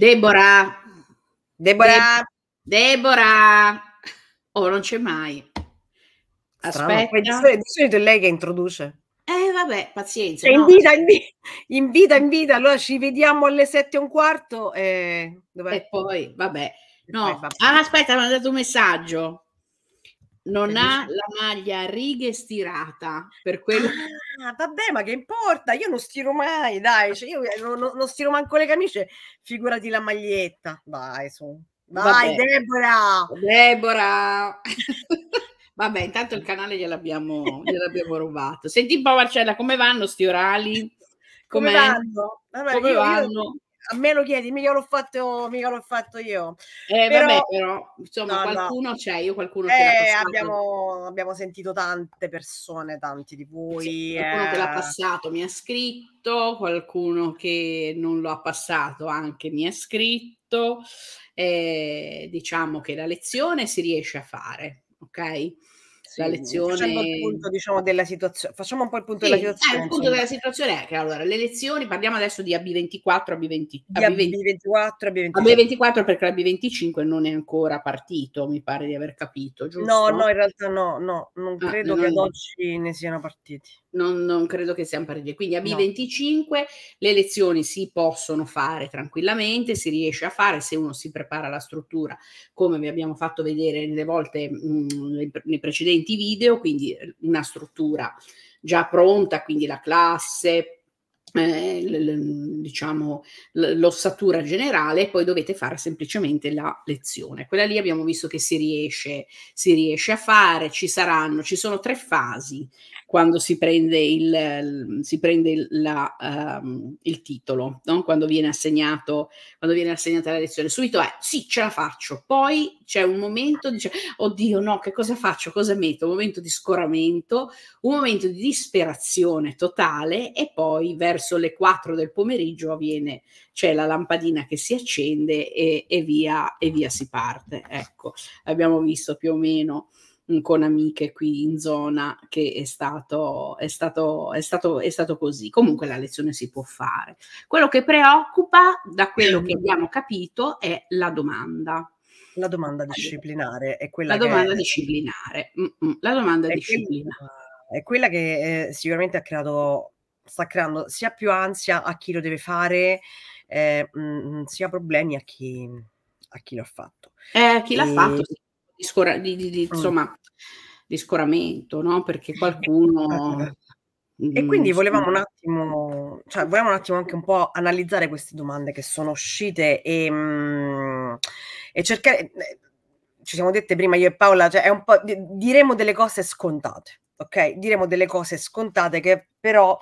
Debora. Debora. Debora. Oh, non c'è mai. Aspetta. Eh, di solito è lei che introduce. Eh, vabbè, pazienza. Cioè, no? vita, in vita, Allora ci vediamo alle sette e un quarto. E, eh, e poi, vabbè. No, Ah, aspetta, mi ha dato un messaggio non eh, ha la maglia a righe stirata per quello ah, vabbè ma che importa io non stiro mai dai cioè io eh, non, non, stiro manco le camicie figurati la maglietta vai su vai vabbè. Debora Debora vabbè intanto il canale gliel'abbiamo, gliel'abbiamo rubato senti un po' Marcella come vanno sti orali Com'è? come vanno, allora, come io, vanno? Io a me lo chiedi, mica l'ho fatto, mica l'ho fatto io. Eh, però, vabbè, però insomma, no, qualcuno no. c'è, io qualcuno eh, te abbiamo, abbiamo, sentito tante persone, tanti di voi. Sì, qualcuno eh... che l'ha eh. passato mi ha scritto, qualcuno che non lo ha passato anche mi ha scritto. Eh, diciamo che la lezione si riesce a fare, ok? la lezione. punto, diciamo, della situazione facciamo un po' il punto sì, della situazione. Eh, il punto della situazione è che allora le lezioni, parliamo adesso di AB24, AB20, AB24, AB24. AB24 perché l'AB25 non è ancora partito, mi pare di aver capito, giusto? No, no, in realtà no, no, non ah, credo non, che ad oggi ne siano partiti. Non, non credo che siano partiti. Quindi AB25 no. le lezioni si possono fare tranquillamente, si riesce a fare se uno si prepara la struttura, come vi abbiamo fatto vedere nelle volte mh, mm, nei precedenti documenti video, quindi eh, una struttura già pronta, quindi la classe, eh, l, l, diciamo l, l'ossatura generale, e poi dovete fare semplicemente la lezione. Quella lì abbiamo visto che si riesce, si riesce a fare, ci saranno, ci sono tre fasi quando si prende il, si prende la, um, il titolo, no? quando, viene assegnato, quando viene assegnata la lezione. Subito è sì, ce la faccio, poi c'è un momento, dice, cioè, oddio no, che cosa faccio, cosa metto? Un momento di scoramento, un momento di disperazione totale e poi verso le 4 del pomeriggio avviene, c'è la lampadina che si accende e, e, via, e via si parte. Ecco, abbiamo visto più o meno con amiche qui in zona che è stato, è, stato, è, stato, è stato, così. Comunque la lezione si può fare. Quello che preoccupa, da quello che abbiamo capito, è la domanda. La domanda disciplinare è quella La domanda che... disciplinare. Mm-mm. La domanda è disciplinare. Quella, è quella che eh, sicuramente ha creato, sta creando sia più ansia a chi lo deve fare, eh, mh, mm, mm, sia problemi a chi, a chi l'ha fatto. Eh, chi l'ha e... fatto, sì di, scora- di, di, mm. insomma, di scoramento, no? Perché qualcuno... E mm, quindi volevamo un attimo, cioè volevamo un attimo anche un po' analizzare queste domande che sono uscite e, mm, e cercare, eh, ci siamo dette prima io e Paola, cioè è un po', diremo delle cose scontate, ok? Diremo delle cose scontate che però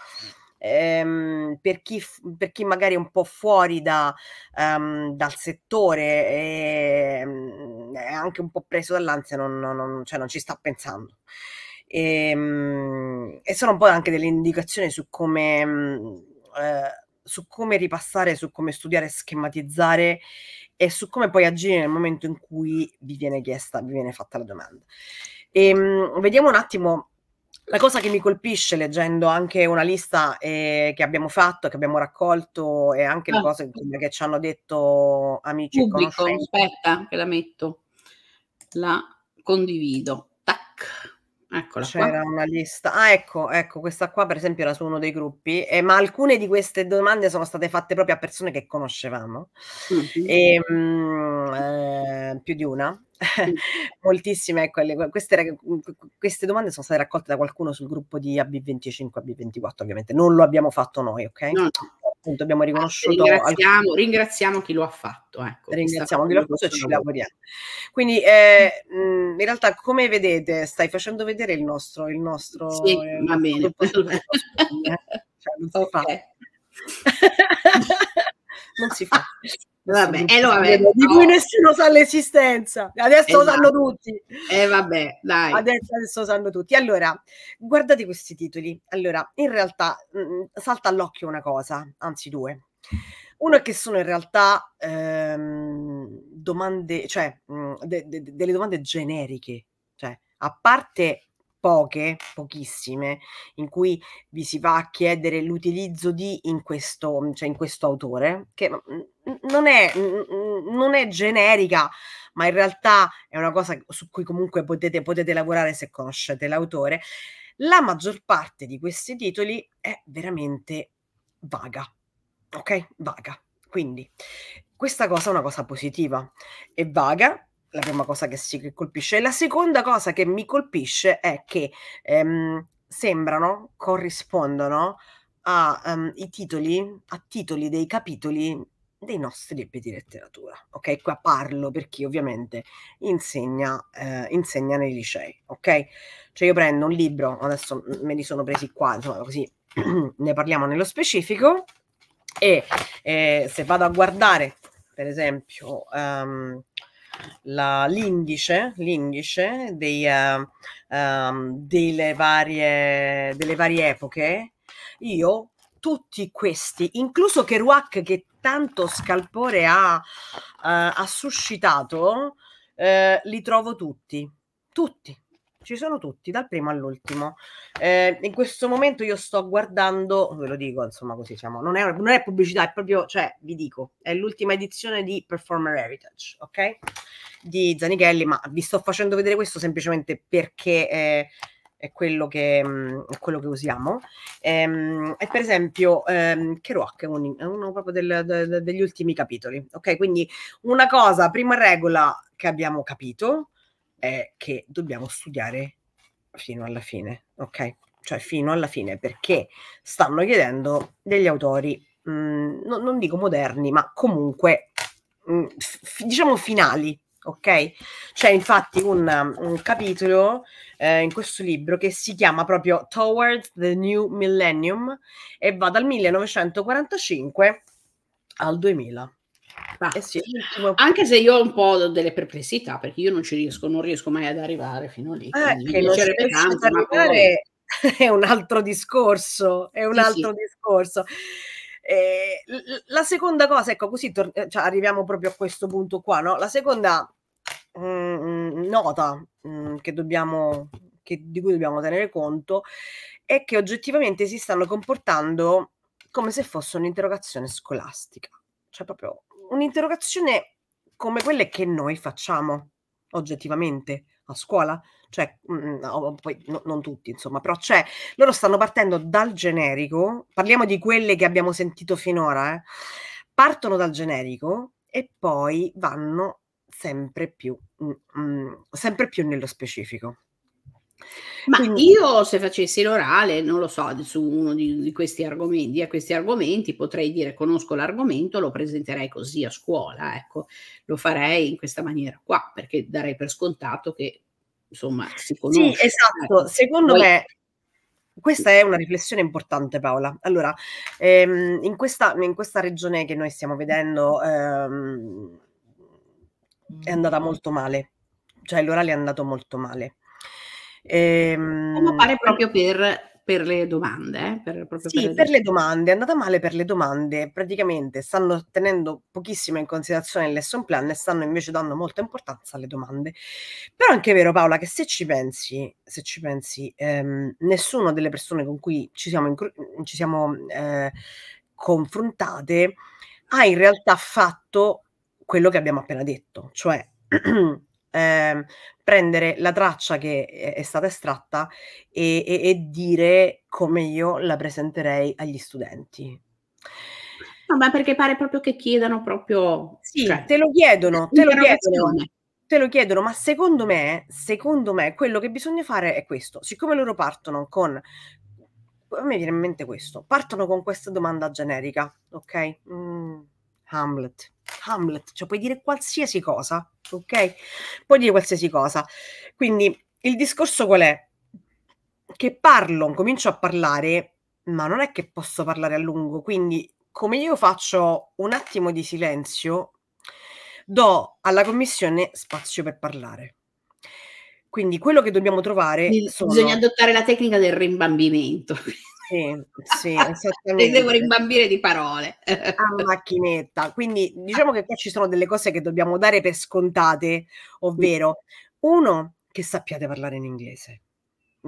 ehm, per, chi, per chi magari è un po' fuori da, um, dal settore, ehm, è anche un po' preso dall'ansia, non, non, non, cioè non ci sta pensando. E, ehm, e, sono un po' anche delle indicazioni su come, eh, su come ripassare, su come studiare, schematizzare e su come poi agire nel momento in cui vi viene chiesta, vi viene fatta la domanda. E, ehm, vediamo un attimo la cosa che mi colpisce leggendo anche una lista eh, che abbiamo fatto, che abbiamo raccolto e anche le ah. cose che, che ci hanno detto amici Pubblico, e conoscenti. Aspetta, che la metto la condivido. Tac. Eccola C'era qua. una lista. Ah, ecco, ecco, questa qua per esempio era su uno dei gruppi, eh, ma alcune di queste domande sono state fatte proprio a persone che conoscevamo, mm-hmm. Ehm, e, mh, eh, più di una. mm Moltissime, ecco, queste, queste, domande sono state raccolte da qualcuno sul gruppo di AB25, AB24 ovviamente, non lo abbiamo fatto noi, ok? No, no appunto abbiamo ah, riconosciuto. Ringraziamo, alcuni... ringraziamo chi lo ha fatto. Ecco, ringraziamo chi lo ha fatto e ci lavoriamo. Quindi eh, mh, in realtà come vedete stai facendo vedere il nostro... Il nostro sì, eh, va bene. Eh. Cioè, non si fa. non si fa. Vabbè, eh, vabbè, eh, di cui no. nessuno sa l'esistenza. Adesso esatto. lo sanno esatto. tutti. Eh vabbè, dai. Adesso, adesso, lo sanno tutti. Allora, guardate questi titoli. Allora, in realtà mh, mm, mm, salta all'occhio una cosa, anzi due. Uno è che sono in realtà ehm, domande, cioè mh, mm, de, de, de, delle domande generiche, cioè a parte poche, pochissime, in cui vi si va a chiedere l'utilizzo di in questo, cioè in questo autore, che mh, non è, non è generica, ma in realtà è una cosa su cui comunque potete, potete lavorare se conoscete l'autore. La maggior parte di questi titoli è veramente vaga, ok? Vaga. Quindi questa cosa è una cosa positiva, è vaga, la prima cosa che si colpisce. la seconda cosa che mi colpisce è che ehm, sembrano, corrispondono a, um, titoli, a titoli dei capitoli dei nostri libri di letteratura. Ok, qua parlo per chi ovviamente insegna, eh, insegna nei licei. Ok, cioè io prendo un libro, adesso me li sono presi qua, insomma, così ne parliamo nello specifico. E eh, se vado a guardare, per esempio, um, la, l'indice, l'indice dei, uh, um, delle, varie, delle varie epoche, io tutti questi, incluso Kerouac che tanto scalpore ha, uh, ha suscitato, uh, li trovo tutti, tutti, ci sono tutti, dal primo all'ultimo. Eh, in questo momento io sto guardando, ve lo dico, insomma, così siamo, non è, non è, pubblicità, è proprio, cioè, vi dico, è l'ultima edizione di Performer Heritage, ok? Di Zanichelli, ma vi sto facendo vedere questo semplicemente perché eh, è quello che, mhmm, è quello che usiamo. Ehm, e per esempio, ehm, Kerouac è, un, è uno proprio del, de, degli ultimi capitoli. Ok, quindi una cosa, prima regola che abbiamo capito è che dobbiamo studiare fino alla fine, ok? Cioè fino alla fine, perché stanno chiedendo degli autori, mh, mhmm, non, non dico moderni, ma comunque mh, mhmm, diciamo finali, ok? C'è infatti un, un capitolo eh, in questo libro che si chiama proprio Towards the New Millennium e va dal 1945 al 2000. Ah, eh sì, anche se io ho un po' delle perplessità perché io non ci riesco, non riesco mai ad arrivare fino lì. Eh, che non tanto, arrivare poi... è un altro discorso, è un sì, altro sì. discorso. Eh, la seconda cosa, ecco, così tor- eh, cioè, arriviamo proprio a questo punto qua, no? La seconda mh, mm, mm, nota mh, mm, che dobbiamo, che, di cui dobbiamo tenere conto è che oggettivamente si stanno comportando come se fosse un'interrogazione scolastica, cioè proprio un'interrogazione come quelle che noi facciamo oggettivamente, a scuola, cioè mm, mm, no, poi, no, non tutti, insomma, però c'è, loro stanno partendo dal generico, parliamo di quelle che abbiamo sentito finora, eh. partono dal generico e poi vanno sempre più, mh, mm, mh, sempre più nello specifico. Ma Quindi, io se facessi l'orale, non lo so, su uno di, di, questi argomenti, a questi argomenti potrei dire conosco l'argomento, lo presenterei così a scuola, ecco, lo farei in questa maniera qua, perché darei per scontato che insomma si conosce. Sì, esatto, eh, secondo poi... me questa è una riflessione importante, Paola. Allora, ehm, in, questa, in, questa, regione che noi stiamo vedendo ehm, è andata mm. molto male, cioè l'orale è andato molto male. Ehm... Come fare proprio per, per le domande? Eh? Per, sì, per le... per le domande. È andata male per le domande. Praticamente stanno tenendo pochissimo in considerazione il lesson plan e stanno invece dando molta importanza alle domande. Però è anche vero, Paola, che se ci pensi, se ci pensi ehm, nessuna delle persone con cui ci siamo, incru- ci siamo eh, confrontate ha in realtà fatto quello che abbiamo appena detto, cioè eh, prendere la traccia che è stata estratta e, e, e, dire come io la presenterei agli studenti. No, perché pare proprio che chiedano proprio... Sì, cioè, te lo chiedono, te lo chiedono te lo chiedono, ma secondo me, secondo me, quello che bisogna fare è questo. Siccome loro partono con a me viene in mente questo, partono con questa domanda generica, ok? Mm, Hamlet. Hamlet, cioè puoi dire qualsiasi cosa, ok? Puoi dire qualsiasi cosa. Quindi il discorso qual è? Che parlo, comincio a parlare, ma non è che posso parlare a lungo, quindi come io faccio un attimo di silenzio, do alla commissione spazio per parlare. Quindi quello che dobbiamo trovare. Bisogna adottare la tecnica del rimbambimento. Sì, sì, esattamente. devo rimbambire di parole. a macchinetta. Quindi diciamo che qua ci sono delle cose che dobbiamo dare per scontate, ovvero uno, che sappiate parlare in inglese.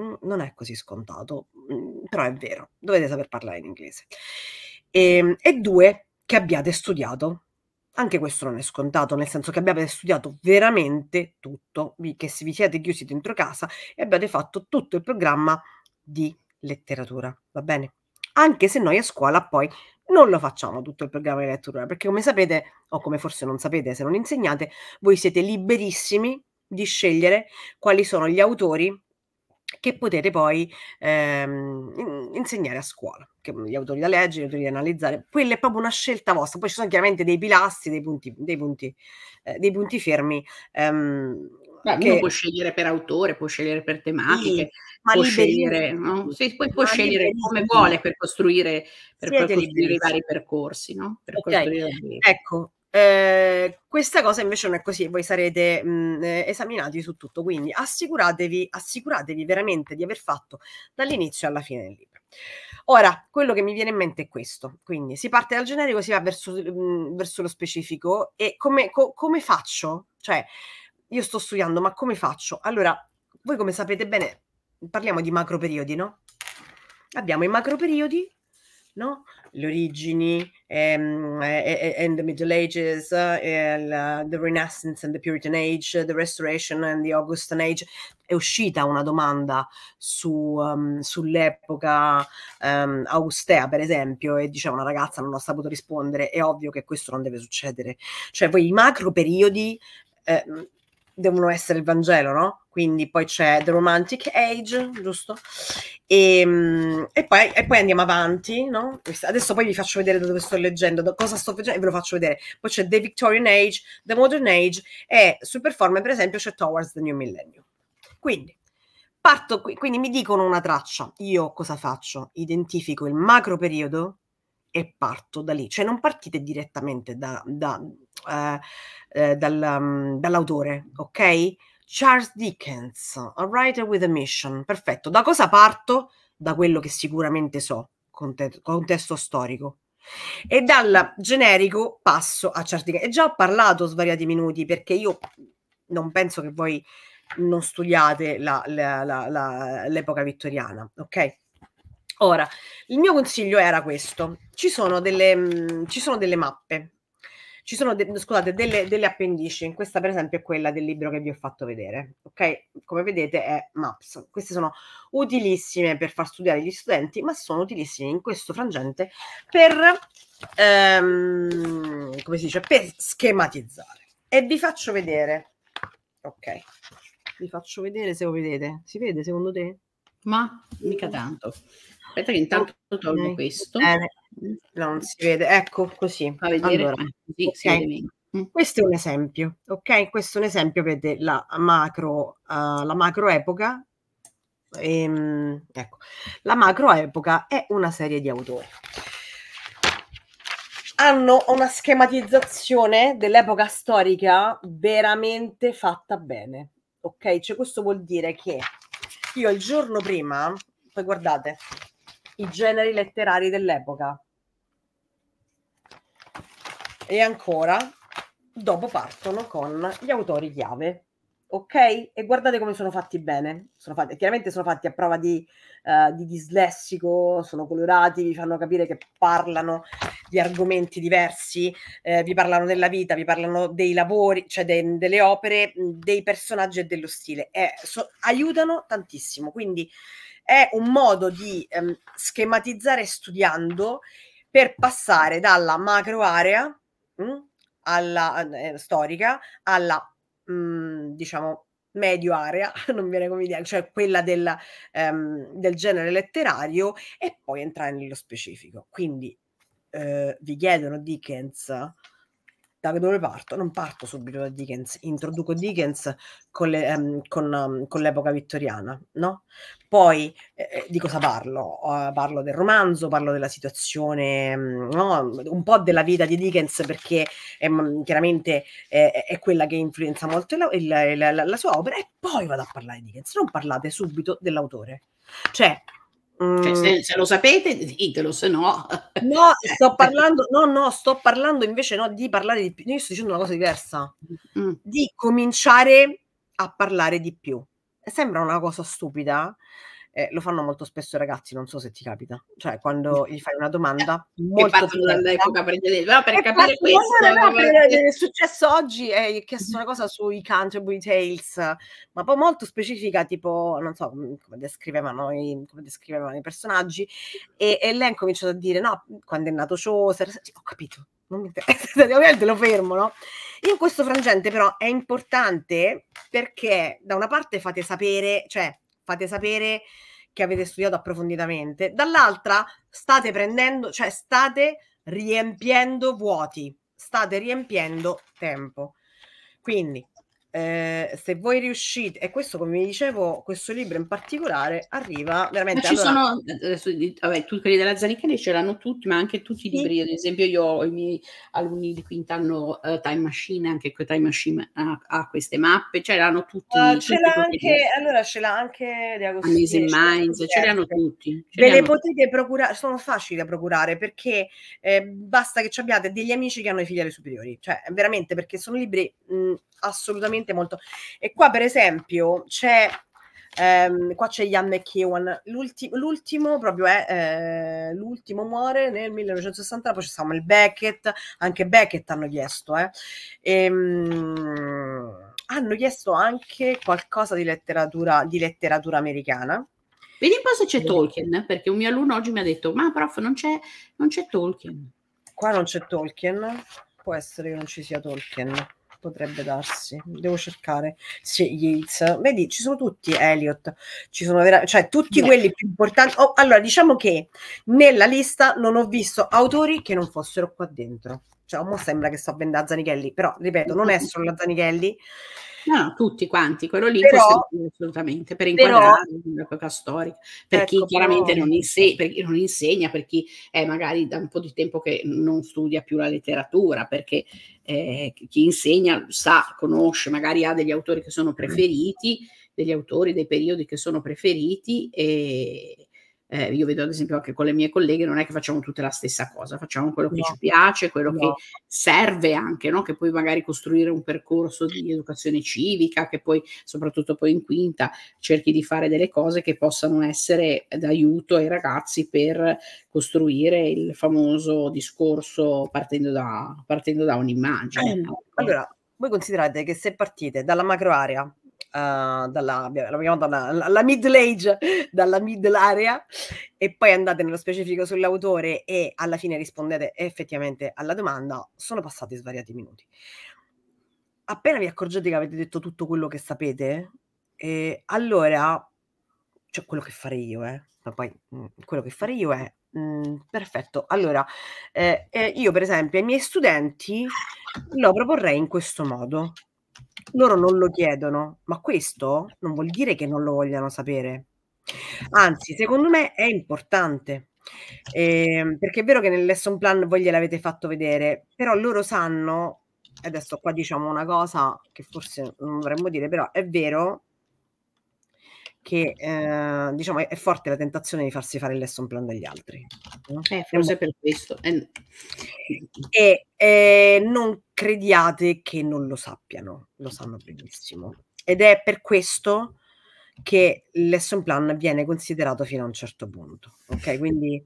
Mm, non è così scontato, mm, però è vero, dovete saper parlare in inglese. E, ehm, e due, che abbiate studiato anche questo non è scontato, nel senso che abbiate studiato veramente tutto, che se vi siete chiusi dentro casa e abbiate fatto tutto il programma di letteratura, va bene? Anche se noi a scuola poi non lo facciamo tutto il programma di lettura, perché come sapete, o come forse non sapete se non insegnate, voi siete liberissimi di scegliere quali sono gli autori che potete poi ehm, insegnare a scuola, che, gli autori da leggere, gli autori da analizzare, quella è proprio una scelta vostra, poi ci sono chiaramente dei pilastri, dei punti, dei punti, eh, dei punti fermi ehm, Beh, che... può scegliere per autore, può scegliere per tematiche, sì, può scegliere, no? sì, poi può scegliere come vuole per costruire, per costruire i vari percorsi. No? Per okay. Ecco, eh, questa cosa invece non è così, voi sarete mh, mm, eh, esaminati su tutto, quindi assicuratevi, assicuratevi veramente di aver fatto dall'inizio alla fine del libro. Ora, quello che mi viene in mente è questo, quindi si parte dal generico, si va verso, mh, mm, verso lo specifico e come, co- come faccio? Cioè, io sto studiando, ma come faccio? Allora, voi come sapete bene, parliamo di macro periodi, no? Abbiamo i macro periodi, no? Le origini, um, and the Middle Ages, uh, the Renaissance and the Puritan Age, the Restoration and the Augustan Age. È uscita una domanda su, um, sull'epoca um, augustea, per esempio, e diceva una ragazza non ho saputo rispondere. È ovvio che questo non deve succedere. Cioè, voi i macro periodi eh, devono essere il Vangelo, no? Quindi poi c'è The Romantic Age, giusto? E, ehm, e, poi, e poi, andiamo avanti, no? Adesso poi vi faccio vedere da dove sto leggendo, da cosa sto facendo e ve lo faccio vedere. Poi c'è The Victorian Age, The Modern Age e su Performer, per esempio, c'è Towards the New Millennium. Quindi, parto qui, quindi mi dicono una traccia. Io cosa faccio? Identifico il macro periodo e parto da lì. Cioè non partite direttamente da, da, eh, eh, dal, um, dall'autore, ok? Charles Dickens, A Writer with a Mission, perfetto. Da cosa parto? Da quello che sicuramente so, contesto, contesto storico. E dal generico passo a Charles Dickens. E già ho parlato svariati minuti perché io non penso che voi non studiate l'epoca vittoriana, ok? Ora, il mio consiglio era questo. Ci sono delle, mh, mm, ci sono delle mappe, ci sono, de- scusate, delle, delle, appendici. Questa per esempio è quella del libro che vi ho fatto vedere. Ok? Come vedete è Maps. Queste sono utilissime per far studiare gli studenti, ma sono utilissime in questo frangente per, ehm, come si dice, per schematizzare. E vi faccio vedere. Ok. Vi faccio vedere se lo vedete. Si vede secondo te? Ma mica tanto. Aspetta che intanto tolgo questo. Bene. Non si vede, ecco così. Allora, sì, okay. Mm. Questo è un esempio, ok? Questo è un esempio, vede la macro, uh, la macro epoca. Ehm, ecco. La macro epoca è una serie di autori. Hanno una schematizzazione dell'epoca storica veramente fatta bene, ok? Cioè questo vuol dire che io il giorno prima, poi guardate, i generi letterari dell'epoca. E ancora, dopo partono con gli autori chiave. Ok? E guardate come sono fatti bene. Sono fatti, chiaramente sono fatti a prova di, uh, di dislessico, sono colorati, vi fanno capire che parlano di argomenti diversi, eh, vi parlano della vita, vi parlano dei lavori, cioè de- delle opere, dei personaggi e dello stile. Eh, so- aiutano tantissimo. Quindi è un modo di ehm, schematizzare studiando per passare dalla macro area mh, mm, alla, eh, eh, storica alla mh, mm, diciamo medio area, non viene come idea, cioè quella del, ehm, del genere letterario e poi entrare nello specifico. Quindi eh, vi chiedono Dickens, da dove parto? Non parto subito da Dickens, introduco Dickens con, le, um, con, um, con l'epoca vittoriana, no? Poi eh, eh di cosa parlo? Uh, parlo del romanzo, parlo della situazione, um, no? un po' della vita di Dickens perché è, mm, chiaramente è, è, quella che influenza molto la, il, la, la sua opera e poi vado a parlare di Dickens, non parlate subito dell'autore. Cioè, cioè, mm. se, se, lo sapete, ditelo, se no. No, eh. sto parlando, no, no, sto parlando invece no, di parlare di più. Io sto dicendo una cosa diversa. Mm. Di cominciare a parlare di più. Sembra una cosa stupida, eh, lo fanno molto spesso i ragazzi, non so se ti capita, cioè quando gli fai una domanda eh, partono dall'epoca precedente, però per eh, capire questo no, perché... è successo oggi è eh, chiesto una cosa sui Canterbury Tales, ma poi molto specifica, tipo non so mm, come descrivevano i, come descrivevano i personaggi e, e lei ha cominciato a dire no, quando è nato Chaucer, ho capito, non mi interessa, ovviamente lo fermo, no? In questo frangente però è importante perché da una parte fate sapere, cioè fate sapere che avete studiato approfonditamente, dall'altra state prendendo, cioè state riempiendo vuoti, state riempiendo tempo. Quindi Ehm, se voi riuscite, e questo come vi dicevo, questo libro in particolare arriva veramente... Ma ci allora... sono, eh, vabbè, tu, quelli della Zanichelli ce l'hanno tutti, ma anche tutti i libri, ad esempio io ho i miei alunni di quinta hanno uh, eh, Time Machine, anche Time Machine ha, ha queste mappe, ce l'hanno tutti. Uh, ce l'ha anche, allora ce l'ha anche De Agostini. Ce, Minds, ce l'hanno certo. tutti. Ve le potete procurare, sono facili da procurare perché eh, basta che ci abbiate degli amici che hanno i filiali superiori, cioè veramente perché sono libri... Mh, assolutamente molto. E qua, per esempio, c'è. Um, qua c'è Ian McEwan l'ultimo, l'ultimo proprio è eh, l'ultimo muore nel 1960 poi c'è Samuel Beckett anche Beckett hanno chiesto eh. e, um, hanno chiesto anche qualcosa di letteratura, di letteratura americana vedi un po' se c'è Tolkien eh, perché un mio alunno oggi mi ha detto ma prof non c'è, non c'è Tolkien qua non c'è Tolkien può essere che non ci sia Tolkien potrebbe darsi. Devo cercare se sì, Yates. Vedi, ci sono tutti Elliot, ci sono vera- cioè tutti Beh. quelli più importanti. Oh, allora, diciamo che nella lista non ho visto autori che non fossero qua dentro. Cioè, a me sembra che sto vendendo a Zanichelli, però ripeto, non è solo la Zanichelli. No, no, tutti quanti, quello lì però, assolutamente, per inquadrare l'epoca storica, per ecco, chi chiaramente però, non, insegna, per chi non insegna, per chi è magari da un po' di tempo che non studia più la letteratura, perché eh, chi insegna sa, conosce, magari ha degli autori che sono preferiti, degli autori dei periodi che sono preferiti e, eh, io vedo ad esempio anche con le mie colleghe, non è che facciamo tutte la stessa cosa, facciamo quello che no. ci piace, quello no. che serve anche, no? che puoi magari costruire un percorso di educazione civica, che poi soprattutto poi in quinta cerchi di fare delle cose che possano essere d'aiuto ai ragazzi per costruire il famoso discorso partendo da, partendo da un'immagine. Eh, allora, voi considerate che se partite dalla macro area, uh, dalla, dalla, la middle age, dalla middle area, e poi andate nello specifico sull'autore e alla fine rispondete effettivamente alla domanda, sono passati svariati minuti. Appena vi accorgete che avete detto tutto quello che sapete, eh, allora, cioè quello che farei io, eh, ma poi mh, mm, quello che farei io è Mm, perfetto. Allora, eh, eh, io per esempio ai miei studenti lo proporrei in questo modo loro non lo chiedono, ma questo non vuol dire che non lo vogliano sapere. Anzi, secondo me è importante. Eh, perché è vero che nel lesson plan voi gliel'avete fatto vedere, però loro sanno, adesso qua diciamo una cosa che forse non dovremmo dire, però è vero che eh, diciamo è, forte la tentazione di farsi fare il lesson plan dagli altri. No? Eh, forse è per questo. Eh. E eh, non crediate che non lo sappiano, lo sanno benissimo. Ed è per questo che il lesson plan viene considerato fino a un certo punto. Ok, quindi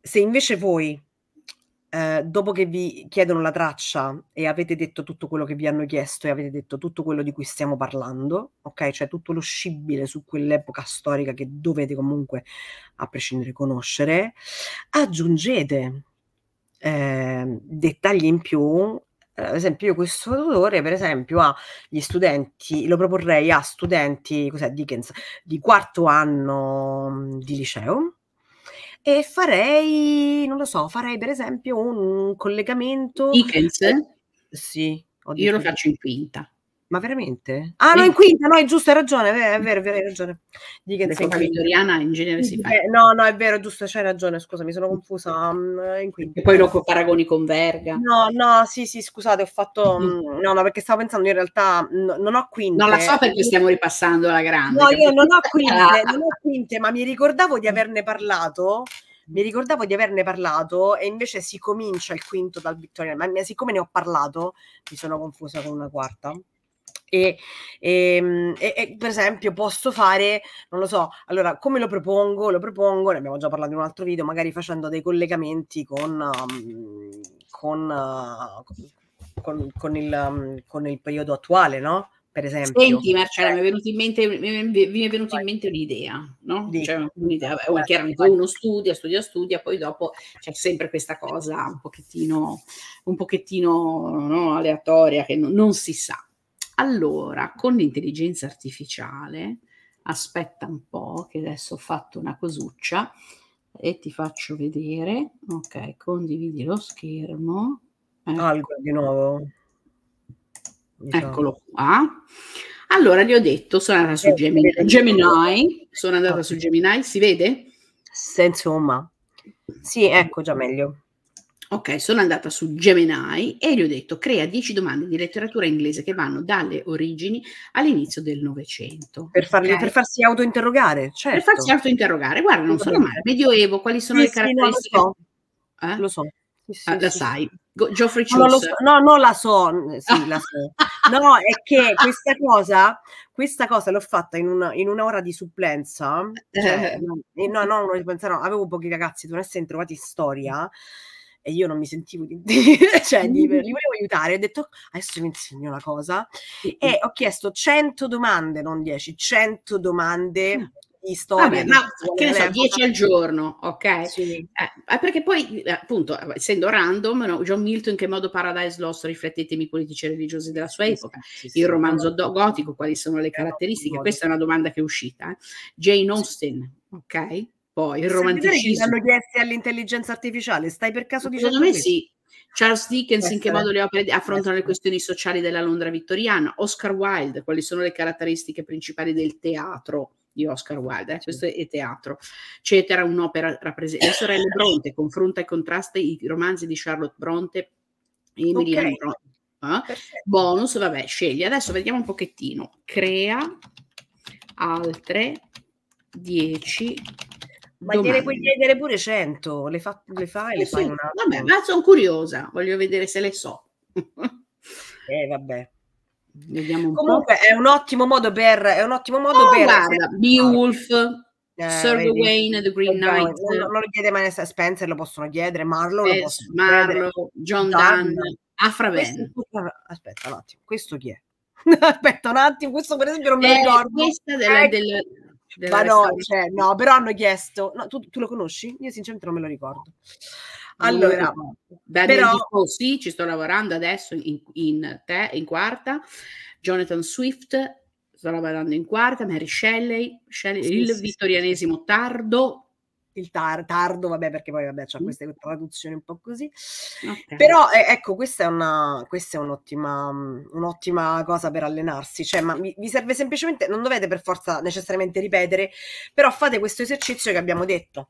se invece voi eh, dopo che vi chiedono la traccia e avete detto tutto quello che vi hanno chiesto e avete detto tutto quello di cui stiamo parlando, ok? Cioè tutto lo scibile su quell'epoca storica che dovete comunque, a prescindere, conoscere, aggiungete eh, dettagli in più eh, ad esempio, io questo odore, per esempio, agli studenti, lo proporrei a studenti, cos'è Dickens, di quarto anno mm, di liceo, e farei, non lo so, farei per esempio un collegamento... Dickens? Sì. Io lo faccio in quinta. Ma veramente? Ah, no, in quinta, no, è giusto, hai ragione, è vero, è vero, hai ragione. Dickinson. Quinta vittoriana in genere si fa. no, no, è vero, giusto, c'hai ragione, scusa, mi sono confusa. Mm, in E poi lo paragoni con Verga. No, no, sì, sì, scusate, ho fatto... Mm, mm. No, no, perché stavo pensando, in realtà no, non ho quinte. Non la so perché stiamo ripassando la grande. No, io non ho quinte, non ho quinte, ma mi ricordavo di averne parlato mi ricordavo di averne parlato e invece si comincia il quinto dal Vittoriano, ma siccome ne ho parlato mi sono confusa con una quarta e, ehm, e, e, per esempio posso fare, non lo so, allora come lo propongo? Lo propongo, ne abbiamo già parlato in un altro video, magari facendo dei collegamenti con... Um, con, uh, con, con, il, um, con il periodo attuale, no? per esempio. Senti Marcella, mi, è certo. venuto in mente, mi è venuta in mente un'idea, no? Dico. Cioè, un'idea, chiaramente uno studia, studia, studia, poi dopo c'è sempre questa cosa un pochettino, un pochettino no, aleatoria che non, non si sa. Allora, con l'intelligenza artificiale, aspetta un po' che adesso ho fatto una cosuccia e ti faccio vedere. Ok, condividi lo schermo. Ecco. Algo di nuovo. Diciamo. Eccolo qua. Allora, gli ho detto, sono andata su eh, Gemini. Gemini. Sono andata su Gemini, si vede? Senza insomma. Sì, ecco già meglio. Ok, sono andata su Gemini e gli ho detto crea 10 domande di letteratura inglese che vanno dalle origini all'inizio del Novecento. Per, okay. per, farsi autointerrogare, certo. Per farsi certo. autointerrogare, guarda, non sono male. Medioevo, quali sono sì, le caratteristiche? Sì, lo, so. Eh? lo so. Sì, sì, ah, la sai. Go- Geoffrey Chaucer. No, so. no, no, la so, sì, la so. No, è che questa cosa, questa cosa l'ho fatta in, una, in un'ora di supplenza. Cioè, eh. no, no, non pensare, avevo pochi ragazzi, tu ne sei trovati in storia e io non mi sentivo di, cioè, di, li volevo aiutare. Ho detto adesso vi insegno la cosa e ho chiesto 100 domande, non 10, 100 domande mm. di storia. Vabbè, ma che ne so, 10 al giorno, ok? Sì. Eh, perché poi, appunto, essendo random, no? John Milton, in che modo Paradise Lost riflette i temi politici e religiosi della sua epoca? Sì, sì, il romanzo do- gotico, quali sono le caratteristiche? Questa è una domanda che è uscita. Eh? Jane Austen, ok? Poi il romanticismo. Hanno chiesti all'intelligenza artificiale, stai per caso dicendo? Secondo me sì. Charles Dickens in che modo le opere affrontano le questioni sociali della Londra vittoriana, Oscar Wilde, quali sono le caratteristiche principali del teatro di Oscar Wilde, eh? questo è teatro, eccetera, un'opera rappresenta le sorelle Bronte, confronta e contrasta i romanzi di Charlotte Bronte e Emily okay. Bronte. Eh? Bonus, vabbè, scegli. Adesso vediamo un pochettino. Crea altre 10 ma domani. gliele puoi chiedere pure 100, le, fa, ah, le fai, le sì, fai una... Vabbè, ma sono curiosa, voglio vedere se le so. eh, vabbè. Vediamo un Comunque po'. è un ottimo modo per... È un ottimo modo oh, per... Guarda, Beowulf, eh, Sir vedi, Wayne, The Green Knight. Non, non lo chiede mai Spencer, lo possono chiedere, Marlo, eh, Marlo John Dunn, Dunn Aspetta un attimo, questo chi è? aspetta un attimo, questo per esempio non mi eh, ricordo. Questa della, eh, ecco. del, ma no, cioè, no, però hanno chiesto, no, tu, tu, lo conosci? Io sinceramente non me lo ricordo. Allora, Daniel però... Dico, sì, ci sto lavorando adesso in, in, te, in quarta, Jonathan Swift, sto lavorando in quarta, Mary Shelley, Shelley sì, il sì, vittorianesimo sì. tardo, il tar- tardo, vabbè, perché poi vabbè, c'è queste traduzioni un po' così. Okay. Però eh, ecco, questa è, una, questa è un'ottima, un'ottima cosa per allenarsi, cioè, ma vi, vi serve semplicemente, non dovete per forza necessariamente ripetere, però fate questo esercizio che abbiamo detto,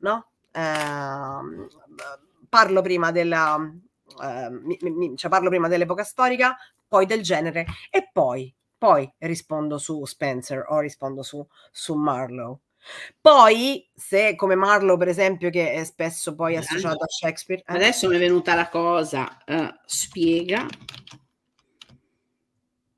no? Eh, parlo prima della... Eh, mi, mi, cioè parlo prima dell'epoca storica, poi del genere e poi, poi rispondo su Spencer o rispondo su, su Marlowe. Poi, se come Marlo, per esempio, che è spesso poi associato a Shakespeare. Eh. Adesso mi è venuta la cosa, uh, spiega.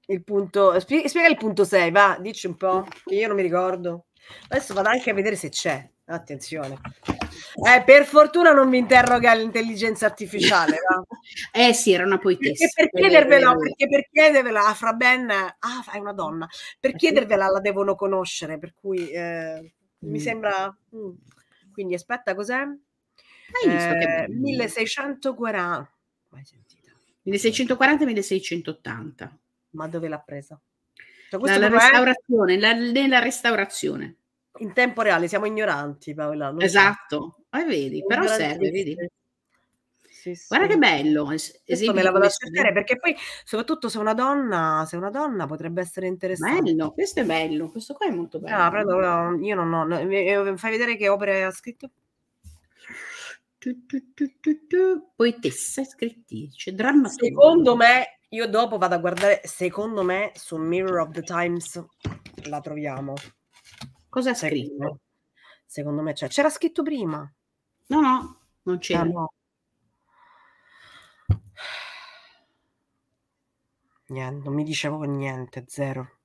Il punto, spiega il punto 6, va, dici un po', che io non mi ricordo. Adesso vado anche a vedere se c'è. Attenzione. Eh, per fortuna non mi interroga l'intelligenza artificiale. No? eh sì, era una poetessa. Perché per chiedervela, perché per chiedervela a Ben, ah, è una donna, per chiedervela la devono conoscere, per cui eh, mm. mi sembra... Mm. Quindi aspetta, cos'è? Eh, 1640. 1640-1680. Ma dove l'ha presa? Cioè, la, la restaurazione, la, nella restaurazione in tempo reale, siamo ignoranti Paola. Non esatto, so. eh, vedi, però serve, vedi. Sì, sì. Guarda che bello. Questo me la vado a cercare perché poi, soprattutto se una donna, se una donna potrebbe essere interessante. Bello, questo è bello, questo qua è molto ah, bello. No, prendo, no, io non ho, no, eh, fai vedere che opere ha scritto? Tu, tu, tu, tu, tu, poetessa, scrittrice, drammaturgia. Secondo me, io dopo vado a guardare, secondo me su Mirror of the Times la troviamo. Cosa ha scritto? Secondo me cioè, c'era scritto prima. No, no, non c'era. Ah, no. Niente, non mi dicevo niente, zero.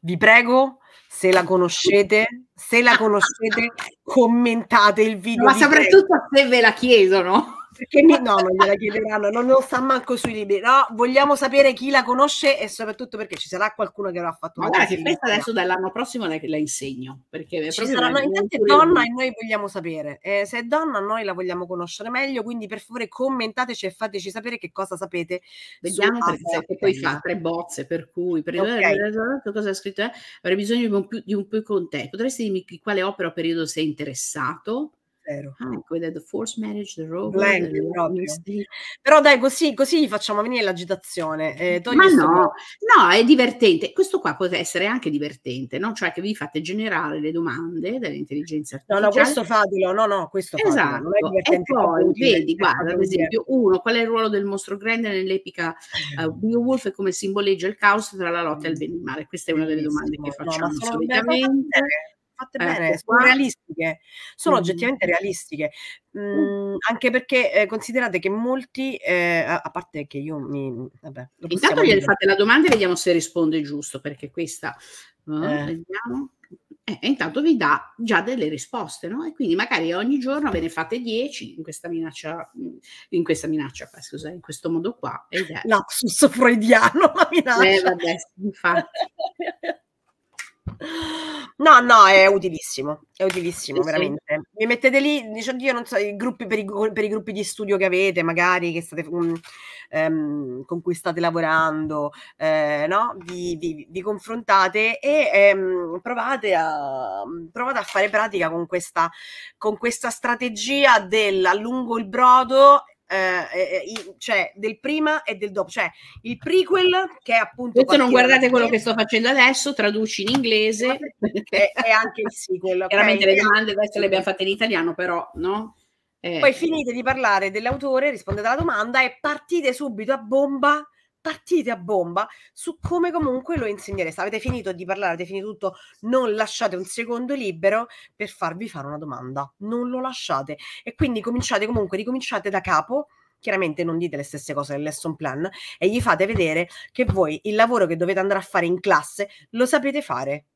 vi prego, se la conoscete, se la conoscete, commentate il video. Ma soprattutto prego. se ve la chiedono. Perché mi... No, non gliela chiederanno, non, non sta manco sui libri. No, vogliamo sapere chi la conosce e soprattutto perché ci sarà qualcuno che l'avrà fatto. Ma guarda che questa adesso dall'anno prossimo la, la insegno. Perché ci saranno, intanto è donna e noi vogliamo sapere. Eh, se è donna noi la vogliamo conoscere meglio, quindi per favore commentateci e fateci sapere che cosa sapete. Vediamo perché se poi fa tre bozze, per cui per okay. cosa ha scritto? Eh? Avrei bisogno di un, più, di un più contesto. Potresti dirmi di quale opera o periodo sei interessato? vero. Ah, ecco, The Force Marriage, The Rover, Blank, the Robin, Però dai, così, così gli facciamo venire l'agitazione. Eh, Ma no, no, è divertente. Questo qua può essere anche divertente, no? Cioè che vi fate generare le domande dell'intelligenza artificiale. No, no, questo fatelo, no, no, questo esatto. fatelo. Esatto. E poi, vedi, guarda, ad esempio, uno, qual è il ruolo del mostro grande nell'epica uh, Beowulf e come simboleggia il caos tra la lotta e il mm. bene e il male? Questa è una delle domande che facciamo no, solitamente fatte eh, bene, eh, sono realistiche, sono mm. oggettivamente realistiche. Mm. mm, anche perché eh, considerate che molti, eh, a, parte che io mi... Vabbè, Intanto gli fate la domanda e vediamo se risponde giusto, perché questa... Oh, vediamo. Eh, intanto vi dà già delle risposte, no? E quindi magari ogni giorno ve ne fate 10 in questa minaccia, mm, in questa minaccia, scusa, in questo modo qua. Lapsus freudiano, la minaccia. Eh, vabbè, infatti. No, no, è utilissimo, è utilissimo, sì, veramente. Sì. Mi mettete lì, dice, oddio, non so, i gruppi per i, per i, gruppi di studio che avete, magari che state, um, um, con cui state lavorando, eh, no? Vi, vi, vi, confrontate e um, provate, a, mm, provate, a, fare pratica con questa, con questa strategia dell'allungo il brodo eh, eh, eh cioè del prima e del dopo, cioè il prequel che è appunto. Adesso non guardate quello che sto facendo adesso, traduci in inglese e, è anche il sequel. Okay? Chiaramente le domande adesso le abbiamo fatte in italiano, però no. Eh. Poi finite di parlare dell'autore, rispondete alla domanda e partite subito a bomba partite a bomba su come comunque lo insegnereste. Avete finito di parlare, avete finito tutto, non lasciate un secondo libero per farvi fare una domanda, non lo lasciate e quindi cominciate comunque, ricominciate da capo. Chiaramente non dite le stesse cose del lesson plan e gli fate vedere che voi il lavoro che dovete andare a fare in classe lo sapete fare.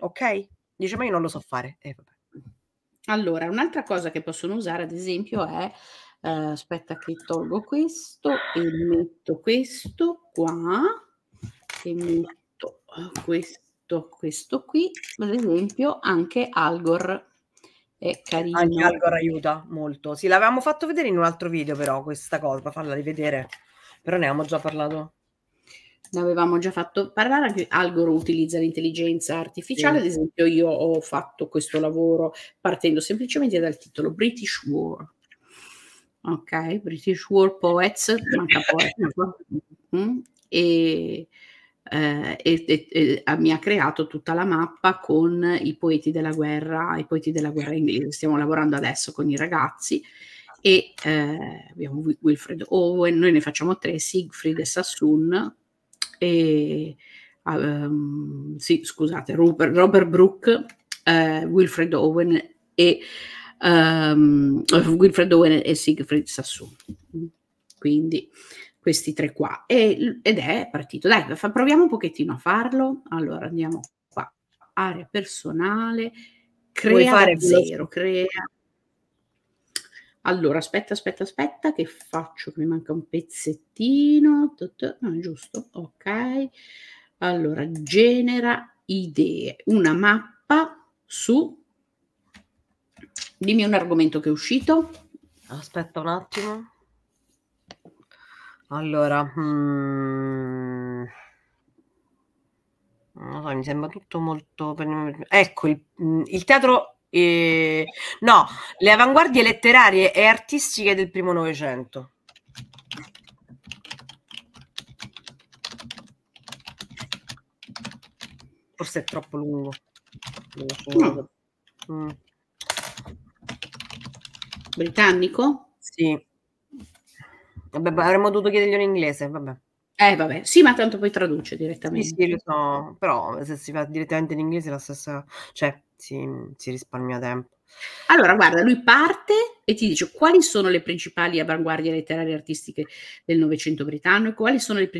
Ok? Dice, ma io non lo so fare. Eh, allora, un'altra cosa che possono usare, ad esempio, è eh, aspetta che tolgo questo e metto questo qua e metto eh, questo, questo qui, Ad esempio anche Algor è carino. Anche Algor aiuta molto. Sì, l'avevamo fatto vedere in un altro video però questa cosa, farla rivedere, però ne avevamo già parlato. Ne avevamo già fatto parlare, Algor utilizza l'intelligenza artificiale, sì. ad esempio io ho fatto questo lavoro partendo semplicemente dal titolo British War ok? British War Poets, manca poeta, mm? e, eh, e, e, e, mi ha creato tutta la mappa con i poeti della guerra, i poeti della guerra inglese. Stiamo lavorando adesso con i ragazzi e eh, abbiamo Wilfred Owen, noi ne facciamo tre, Siegfried e Sassoon e um, sì, scusate, Robert, Robert Brooke, eh, Wilfred Owen e um, Wilfredo Owen e Siegfried Sassoon. Quindi questi tre qua. E, ed è partito. Dai, proviamo un pochettino a farlo. Allora andiamo qua. Area personale. Crea fare zero. Crea. Allora, aspetta, aspetta, aspetta, che faccio? mi manca un pezzettino. No, giusto. Ok. Allora, genera idee. Una mappa su Dimmi un argomento che è uscito. Aspetta un attimo. Allora, hmm, non so, mi sembra tutto molto... Ecco, il, mm, il teatro... Eh, no, le avanguardie letterarie e artistiche del primo Novecento. Forse è troppo lungo. No. Mm britannico? Sì. Vabbè, avremmo dovuto chiedergli in inglese, vabbè. Eh, vabbè, sì, ma tanto poi traduce direttamente. Sì, sì, lo so, però se si fa direttamente in inglese la stessa, cioè, si, si risparmia tempo. Allora, guarda, lui parte e ti dice quali sono le principali avanguardie letterarie e artistiche del Novecento britannico, quali sono le,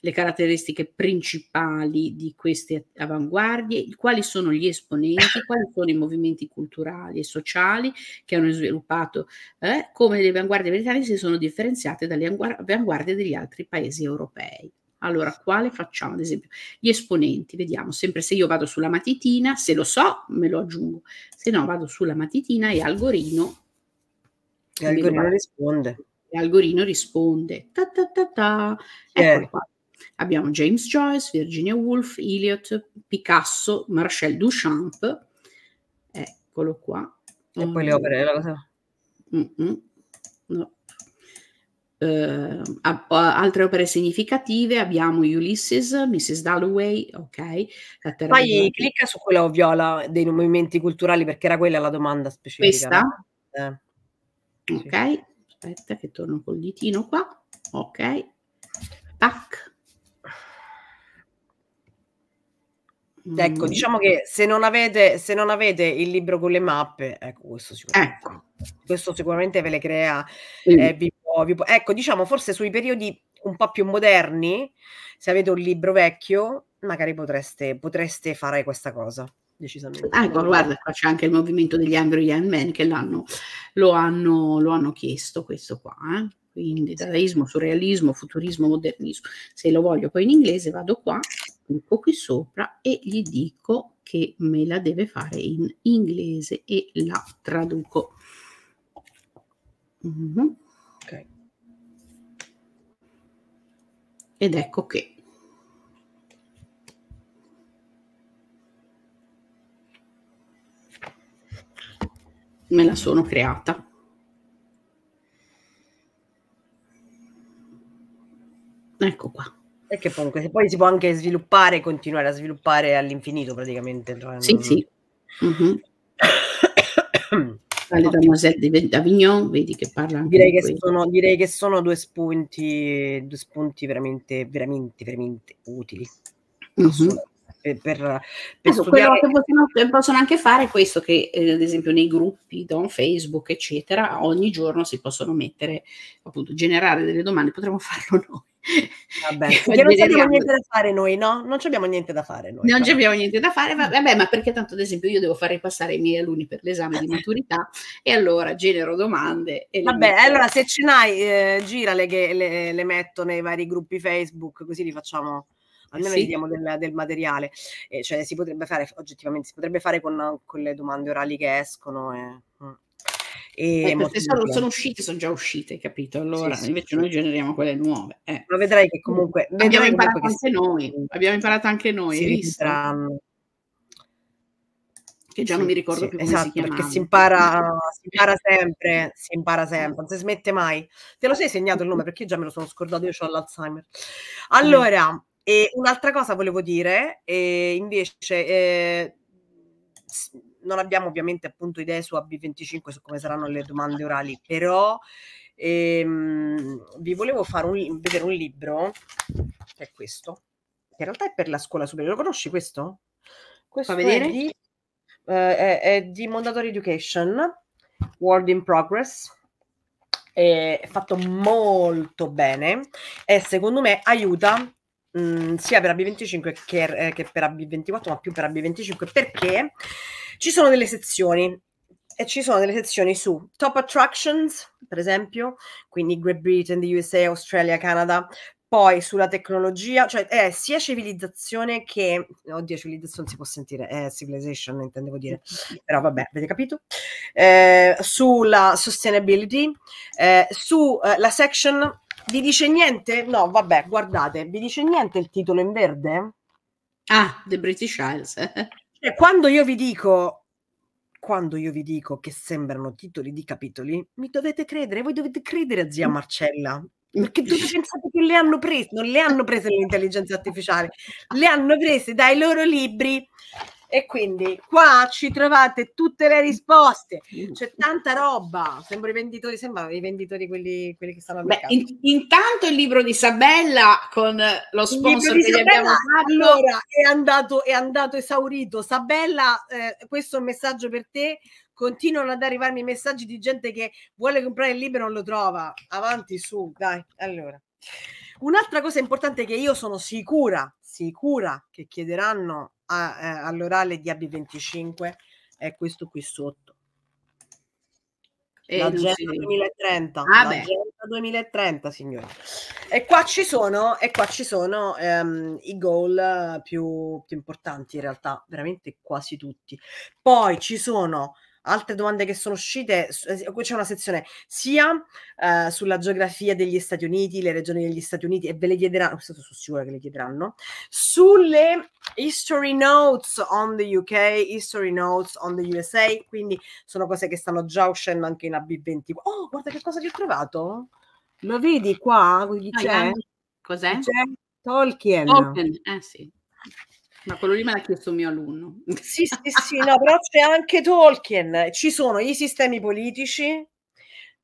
le caratteristiche principali di queste avanguardie, quali sono gli esponenti, quali sono i movimenti culturali e sociali che hanno sviluppato, eh, come le avanguardie britanniche si sono differenziate dalle avanguardie degli altri paesi europei. Allora, quale facciamo ad esempio? Gli esponenti, vediamo sempre se io vado sulla matitina, se lo so me lo aggiungo, se no vado sulla matitina e algorino. L'algorino risponde. algorino risponde. Ta ta ta ta. Ecco eh. qua. Abbiamo James Joyce, Virginia Woolf, Eliot, Picasso, Marcel Duchamp. Eccolo qua. E poi oh le opere. Mm-mm eh, altre opere significative abbiamo Ulysses, Mrs. Dalloway, ok. Poi clicca su quella viola dei movimenti culturali perché era quella la domanda specifica. Questa? Eh. Ok, aspetta che torno col ditino qua. Ok, tac. Ecco, mm. diciamo che se non, avete, se non avete il libro con le mappe, ecco, questo sicuramente, ecco. Questo sicuramente ve le crea. Mm. Eh, vi può, vi può, ecco, diciamo, forse sui periodi un po' più moderni, se avete un libro vecchio, magari potreste, potreste fare questa cosa. Decisamente. Ah, ecco, guarda, qua c'è anche il movimento degli Angry Young Men che l'hanno, lo, hanno, lo hanno chiesto questo qua. Eh? Quindi dadaismo, surrealismo, futurismo, modernismo. Se lo voglio poi in inglese vado qua buco qui sopra e gli dico che me la deve fare in inglese e la traduco. Mm -hmm. okay. Ed ecco che me la sono creata. Ecco qua. E che comunque poi si può anche sviluppare e continuare a sviluppare all'infinito praticamente. Sì, non... sì. Mm-hmm. di da vedi che parla direi, che sono, direi che sono due spunti, due spunti veramente, veramente, veramente utili. Mm-hmm. Per, per, per Adesso, studiare... quello che possono, possono, anche fare è questo che eh, ad esempio nei gruppi don Facebook eccetera ogni giorno si possono mettere appunto generare delle domande potremmo farlo noi Vabbè, perché non abbiamo niente da fare noi, no? Non abbiamo niente da fare noi. Non cioè. abbiamo niente da fare, vabbè, ma perché tanto ad esempio io devo far ripassare i miei alunni per l'esame di maturità e allora genero domande. vabbè, metto... allora se ce n'hai, eh, girale che le, le metto nei vari gruppi Facebook, così li facciamo almeno sì. vediamo del, del, materiale. Eh, cioè, si potrebbe fare oggettivamente, si potrebbe fare con, con le domande orali che escono. E... Mm. E eh, sono, sono, uscite, sono già uscite, capito? Allora sì, sì, invece noi generiamo quelle nuove. Eh. Ma vedrai che mm. comunque... Abbiamo imparato anche noi, abbiamo imparato anche noi, si hai visto? Che già non mi ricordo più esatto, si perché si impara, si impara sempre, si impara sempre, non si smette mai. Te lo sei segnato il nome perché io già me lo sono scordato, io ho l'Alzheimer. Allora, mm. eh, un'altra cosa volevo dire, invece eh, non abbiamo ovviamente appunto idee su AB25 su come saranno le domande orali, però ehm, vi volevo far un, vedere un libro che è questo, che in realtà è per la scuola superiore. Lo conosci questo? Questo è di, eh, è, è di Mondadori Education, World in Progress È fatto molto bene e secondo me aiuta mh, mm, sia per AB25 che, eh, che per AB24, ma più per AB25 perché ci sono delle sezioni e ci sono delle sezioni su top attractions, per esempio, quindi Great Britain, the USA, Australia, Canada, poi sulla tecnologia, cioè è eh, sia civilizzazione che, oddio civilization si può sentire, è eh, civilization intendevo dire, però vabbè avete capito, eh, sulla sustainability, eh, sulla eh, section, vi dice niente? No vabbè guardate, vi dice niente il titolo in verde? Ah, The British Isles. Cioè, quando io vi dico quando io vi dico che sembrano titoli di capitoli, mi dovete credere, voi dovete credere a zia Marcella. Perché tutti pensate che le hanno prese, non le hanno prese dall'intelligenza artificiale, le hanno prese dai loro libri e quindi qua ci trovate tutte le risposte, mm. c'è tanta roba. Sembra i venditori, sembrano i venditori quelli, quelli che stanno al Beh, in, intanto il libro di Isabella con lo sponsor che Isabella, gli abbiamo fatto. Allora è andato, è andato esaurito. Sabella, eh, questo è un messaggio per te continuano ad arrivarmi messaggi di gente che vuole comprare il libro e non lo trova. Avanti su, dai. Allora. Un'altra cosa importante che io sono sicura, sicura che chiederanno a, eh, all'orale di AB25 è questo qui sotto. E l'agenda sì. 2030, ah, l'agenda 2030 signori. E qua ci sono, e qua ci sono ehm, i goal più, più importanti in realtà, veramente quasi tutti. Poi ci sono altre domande che sono uscite, eh, qui c'è una sezione sia eh, sulla geografia degli Stati Uniti, le regioni degli Stati Uniti, e ve le chiederanno, sono sicura che le chiederanno, sulle history notes on the UK, history notes on the USA, quindi sono cose che stanno già uscendo anche in ab 20 Oh, guarda che cosa che ho trovato! Lo vedi qua? Chi Cos'è? Chi c'è? Tolkien. Tolkien, eh sì. Ma quello lì me l'ha chiesto un mio alunno. Sì, sì, sì, no, però c'è anche Tolkien. Ci sono i sistemi politici,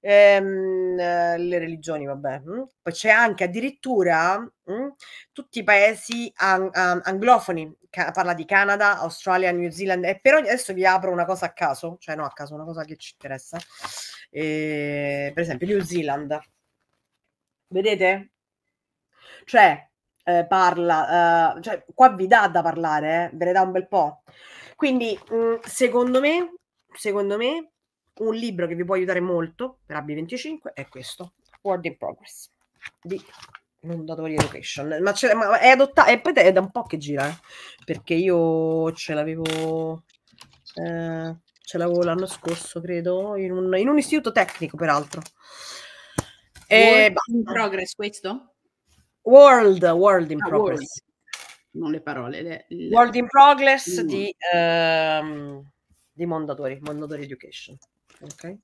ehm, le religioni, vabbè. Mm. Poi c'è anche addirittura mh, mm, tutti i paesi an- anglofoni. parla di Canada, Australia, New Zealand. E però adesso vi apro una cosa a caso, cioè no a caso, una cosa che ci interessa. E, ehm, per esempio New Zealand. Vedete? Cioè, eh, parla, eh, cioè qua vi dà da parlare, eh, ve ne dà un bel po'. Quindi, mh, mm, secondo me, secondo me, un libro che vi può aiutare molto per AB25 è questo, Word in Progress, di non Mondadori Education. Ma, ma è adottato, e poi è da un po' che gira, eh, perché io ce l'avevo... Eh, ce l'avevo l'anno scorso, credo, in un, in un istituto tecnico, peraltro. E in progress questo? World, World in ah, Progress. World. Non le parole. Le, le... World in Progress mm. di, ehm, di Mondadori, Mondadori Education. Ok.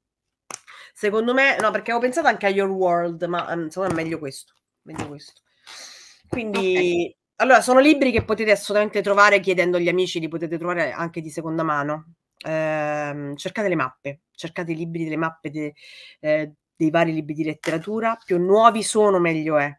Secondo me, no, perché avevo pensato anche a Your World, ma ehm, secondo me è meglio questo. Meglio questo. Quindi, okay. allora, sono libri che potete assolutamente trovare chiedendo agli amici, li potete trovare anche di seconda mano. Eh, cercate le mappe, cercate i libri delle mappe de, eh, dei vari libri di letteratura, più nuovi sono meglio è.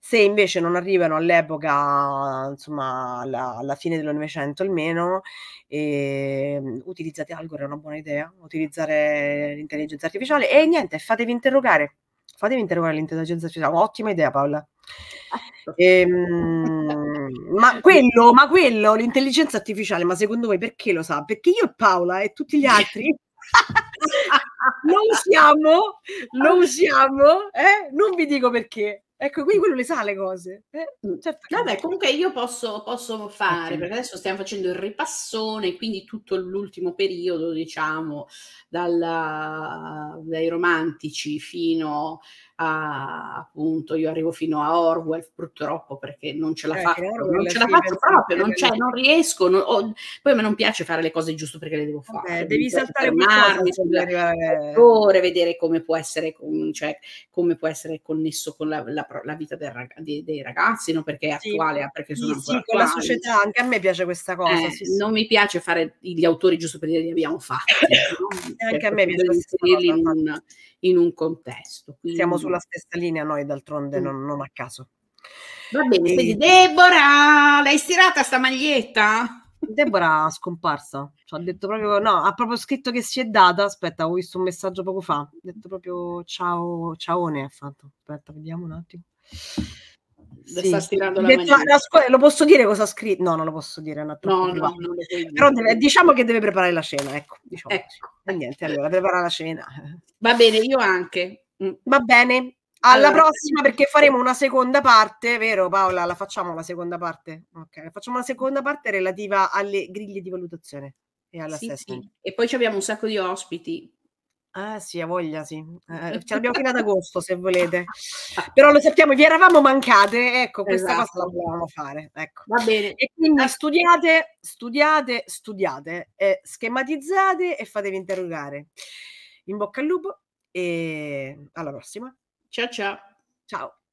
Se invece non arrivano all'epoca, insomma, alla, alla fine del Novecento almeno, eh, utilizzate Algor, è una buona idea, utilizzare l'intelligenza artificiale e niente, fatevi interrogare. Fatevi interrogare l'intelligenza artificiale, ottima idea Paola. Ehm, ma quello, ma quello, l'intelligenza artificiale, ma secondo voi perché lo sa? Perché io e Paola e tutti gli altri lo usiamo, lo usiamo, eh? non vi dico perché, Ecco, qui quello le sa le cose. Eh, certo. Vabbè, comunque io posso, posso fare, perché adesso stiamo facendo il ripassone, quindi tutto l'ultimo periodo, diciamo, dalla, dai romantici fino a, appunto, io arrivo fino a Orwell purtroppo perché non ce la eh, faccio, non ce la faccio proprio, non, c'è, non riesco, non, oh, poi a me non piace fare le cose giusto perché le devo fare. Vabbè, devi saltare fermarmi, ore, vedere come può essere, con, cioè, come può essere connesso con la, la, la vita del, dei, dei, ragazzi, no? perché è attuale, sì, eh, perché sono sì, sì, con la società, anche a me piace questa cosa. Eh, sì, non mi piace fare gli autori giusto per dire li abbiamo fatti, no? anche a cioè, me piace inserirli in un, in un contesto. Quindi, Siamo sulla stessa linea noi d'altronde, non, non a caso. Va bene, e... Deborah, l'hai stirata sta maglietta? Deborah scomparsa, cioè, ha detto proprio no, ha proprio scritto che si è data. Aspetta, ho visto un messaggio poco fa. Ha detto proprio ciao, ciaone. Ha fatto. Aspetta, vediamo un attimo. Sì. Sta stirando la detto, scu- lo posso dire cosa ha scritto? No, non lo posso dire. No, no, no, Però deve, diciamo che deve preparare la cena. Ecco, diciamo. ecco. niente, allora prepara la cena. Va bene, io anche. Mm. Va bene, alla allora. prossima perché faremo una seconda parte, vero Paola? La facciamo la seconda parte? Ok, facciamo una seconda parte relativa alle griglie di valutazione e alla sì, Sì. E poi abbiamo un sacco di ospiti. Ah sì, a voglia sì. Eh, eh, ce l'abbiamo fino ad agosto se volete. Però lo sappiamo, vi eravamo mancate, ecco, questa esatto. cosa la esatto. volevamo fare. Ecco. Va bene. E quindi ah. studiate, studiate, studiate, eh, schematizzate e fatevi interrogare. In bocca al lupo e alla prossima. Ciao ciao. Ciao.